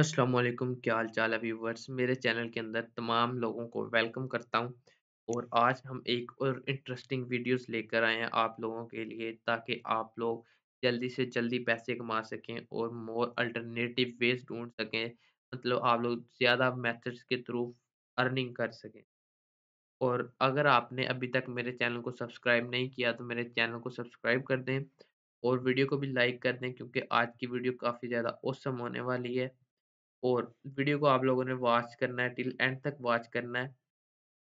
अस्सलाम वालेकुम क्या हाल चाल है व्यूवर्स मेरे चैनल के अंदर तमाम लोगों को वेलकम करता हूं और आज हम एक और इंटरेस्टिंग वीडियोस लेकर आए हैं आप लोगों के लिए ताकि आप लोग जल्दी से जल्दी पैसे कमा सकें और मोर अल्टरनेटिव वेज ढूंढ सकें मतलब आप लोग ज़्यादा मेथड्स के थ्रू अर्निंग कर सकें और अगर आपने अभी तक मेरे चैनल को सब्सक्राइब नहीं किया तो मेरे चैनल को सब्सक्राइब कर दें और वीडियो को भी लाइक कर दें क्योंकि आज की वीडियो काफ़ी ज़्यादा औसम होने वाली है और वीडियो को आप लोगों ने वॉच करना है टिल एंड तक वॉच करना है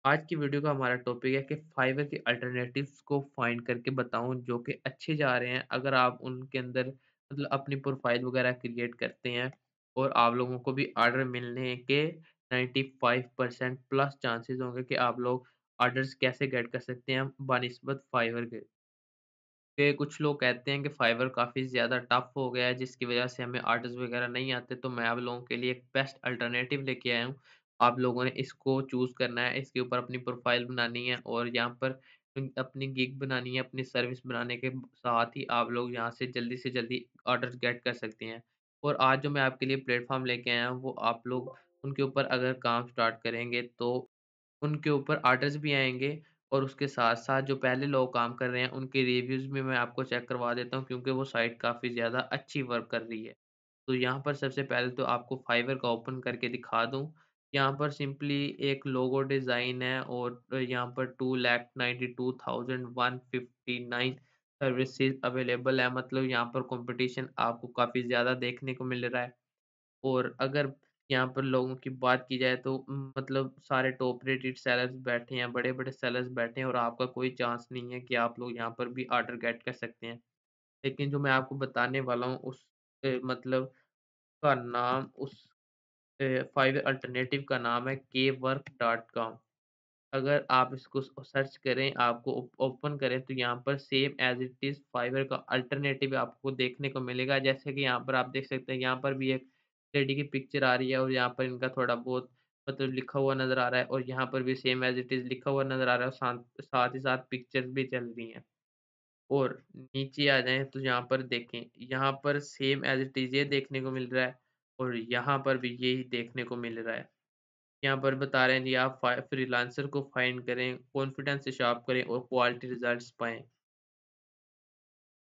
आज की वीडियो का हमारा टॉपिक है कि फाइवर के अल्टरनेटिव्स को फाइंड करके बताऊं जो कि अच्छे जा रहे हैं अगर आप उनके अंदर मतलब अपनी प्रोफाइल वगैरह क्रिएट करते हैं और आप लोगों को भी आर्डर मिलने के फाइव परसेंट प्लस चांसेस होंगे कि आप लोग आर्डर्स कैसे गेट कर सकते हैं बनस्बत फाइबर के कि कुछ लोग कहते हैं कि फाइबर काफ़ी ज़्यादा टफ हो गया है जिसकी वजह से हमें आर्टिस्ट वगैरह नहीं आते तो मैं आप लोगों के लिए एक बेस्ट अल्टरनेटिव लेके आया हूँ आप लोगों ने इसको चूज़ करना है इसके ऊपर अपनी प्रोफाइल बनानी है और यहाँ पर अपनी गिग बनानी है अपनी सर्विस बनाने के साथ ही आप लोग यहाँ से जल्दी से जल्दी ऑर्डर गेट कर सकते हैं और आज जो मैं आपके लिए प्लेटफॉर्म लेके आया हूँ वो आप लोग उनके ऊपर अगर काम स्टार्ट करेंगे तो उनके ऊपर आर्डर्स भी आएंगे और उसके साथ साथ जो पहले लोग काम कर रहे हैं उनके रिव्यूज भी मैं आपको चेक करवा देता हूँ क्योंकि वो साइट काफ़ी ज़्यादा अच्छी वर्क कर रही है तो यहाँ पर सबसे पहले तो आपको फाइवर का ओपन करके दिखा दूँ यहाँ पर सिंपली एक लोगो डिज़ाइन है और यहाँ पर two lakh ninety two thousand one fifty nine services available है मतलब यहाँ पर कंपटीशन आपको काफ़ी ज़्यादा देखने को मिल रहा है और अगर यहाँ पर लोगों की बात की जाए तो मतलब सारे टॉप रेटेड सेलर्स बैठे हैं बड़े बड़े सेलर्स बैठे हैं और आपका कोई चांस नहीं है कि आप लोग यहाँ पर भी आर्डर गेट कर सकते हैं लेकिन जो मैं आपको बताने वाला हूँ उस ए, मतलब का नाम उस फाइव अल्टरनेटिव का नाम है के वर्क डॉट कॉम अगर आप इसको सर्च करें आपको ओपन करें तो यहाँ पर same as it is Fiverr का अल्टरनेटिव आपको देखने को मिलेगा जैसे कि यहाँ पर आप देख सकते हैं यहाँ पर भी एक लेडी की पिक्चर आ रही है और यहाँ पर इनका थोड़ा बहुत मतलब लिखा हुआ नजर आ रहा है और यहाँ पर भी सेम एज इट इज लिखा हुआ नजर आ रहा है साथ ही साथ पिक्चर्स भी चल रही हैं और नीचे आ जाए तो यहाँ पर देखें यहाँ पर सेम एज इट इज ये देखने को मिल रहा है और यहाँ पर भी यही देखने को मिल रहा है यहाँ पर बता रहे हैं कि आप फ्रीलांसर को फाइंड करें कॉन्फिडेंस से शॉप करें और क्वालिटी रिजल्ट्स पाएं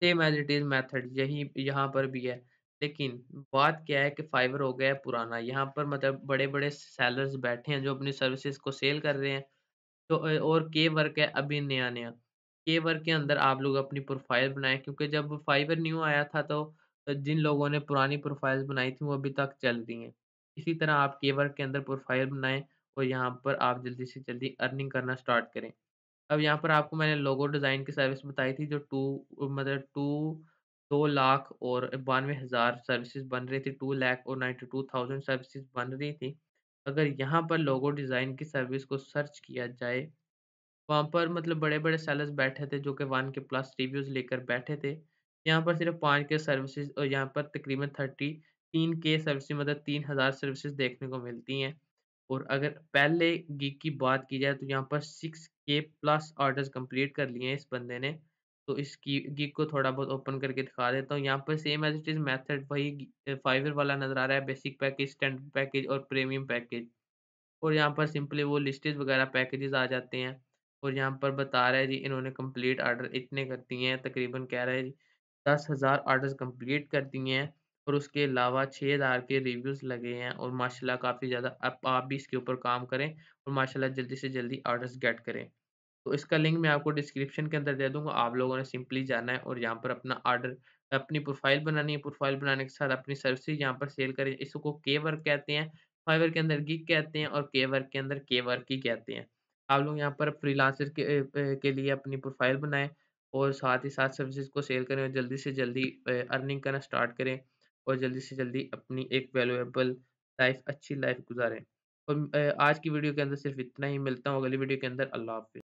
same as it is method यही यहाँ पर भी है लेकिन बात क्या है कि फाइवर हो गया है पुराना यहाँ पर मतलब बड़े बड़े सेलर्स बैठे हैं जो अपनी सर्विसेज को सेल कर रहे हैं तो और के वर्क है अभी नया नया के वर्क के अंदर आप लोग अपनी प्रोफाइल बनाए क्योंकि जब फाइवर न्यू आया था तो जिन लोगों ने पुरानी प्रोफाइल बनाई थी वो अभी तक चल रही हैं इसी तरह आप के वर्क के अंदर प्रोफाइल बनाएं और यहाँ पर आप जल्दी से जल्दी अर्निंग करना स्टार्ट करें अब यहाँ पर आपको मैंने लोगो डिज़ाइन की सर्विस बताई थी जो टू मतलब टू दो लाख और बानवे हज़ार सर्विसेज बन रही थी टू लाख और नाइन्टी टू थाउजेंड सर्विसेज बन रही थी अगर यहाँ पर लोगो डिज़ाइन की सर्विस को सर्च किया जाए वहाँ पर मतलब बड़े बड़े सेलर्स बैठे थे जो कि वन के प्लस रिव्यूज़ लेकर बैठे थे यहाँ पर सिर्फ पाँच के सर्विसेज और यहाँ पर तकरीबन थर्टी तीन के सर्विस मतलब तीन हज़ार सर्विसेज देखने को मिलती हैं और अगर पहले गीक की बात की जाए तो यहाँ पर सिक्स के प्लस ऑर्डर्स कंप्लीट कर लिए हैं इस बंदे ने तो इस गिग को थोड़ा बहुत ओपन करके दिखा देता हूँ यहाँ पर same as it is method वही फाइवर वाला नज़र आ रहा है बेसिक पैकेज स्टैंडर्ड पैकेज और प्रीमियम पैकेज और यहाँ पर सिंपली वो लिस्टेज वगैरह पैकेजेस आ जाते हैं और यहाँ पर बता रहे हैं जी इन्होंने कम्प्लीट आर्डर इतने कर दिए हैं तकरीबन कह रहा है जी दस हज़ार आर्डर्स कम्प्लीट कर दिए हैं और उसके अलावा छः हज़ार के रिव्यूज़ लगे हैं और माशाल्लाह काफ़ी ज़्यादा अब आप भी इसके ऊपर काम करें और माशाल्लाह जल्दी से जल्दी आर्डर्स गेट करें तो इसका लिंक मैं आपको डिस्क्रिप्शन के अंदर दे दूंगा आप लोगों ने सिंपली जाना है और यहाँ पर अपना ऑर्डर अपनी प्रोफाइल बनानी है प्रोफाइल बनाने के साथ अपनी सर्विसेज यहाँ पर सेल करें इसको के वर्क कहते हैं फाइवर के अंदर गिक कहते हैं और के वर्क के अंदर के वर्क ही कहते हैं आप लोग यहाँ पर फ्रीलांसर के, के लिए अपनी प्रोफाइल बनाएं और साथ ही साथ सर्विसेज को सेल करें और जल्दी से जल्दी अर्निंग करना स्टार्ट करें और जल्दी से जल्दी अपनी एक वैल्यूएबल लाइफ अच्छी लाइफ गुजारें और आज की वीडियो के अंदर सिर्फ इतना ही मिलता हूँ अगली वीडियो के अंदर अल्लाह हाफि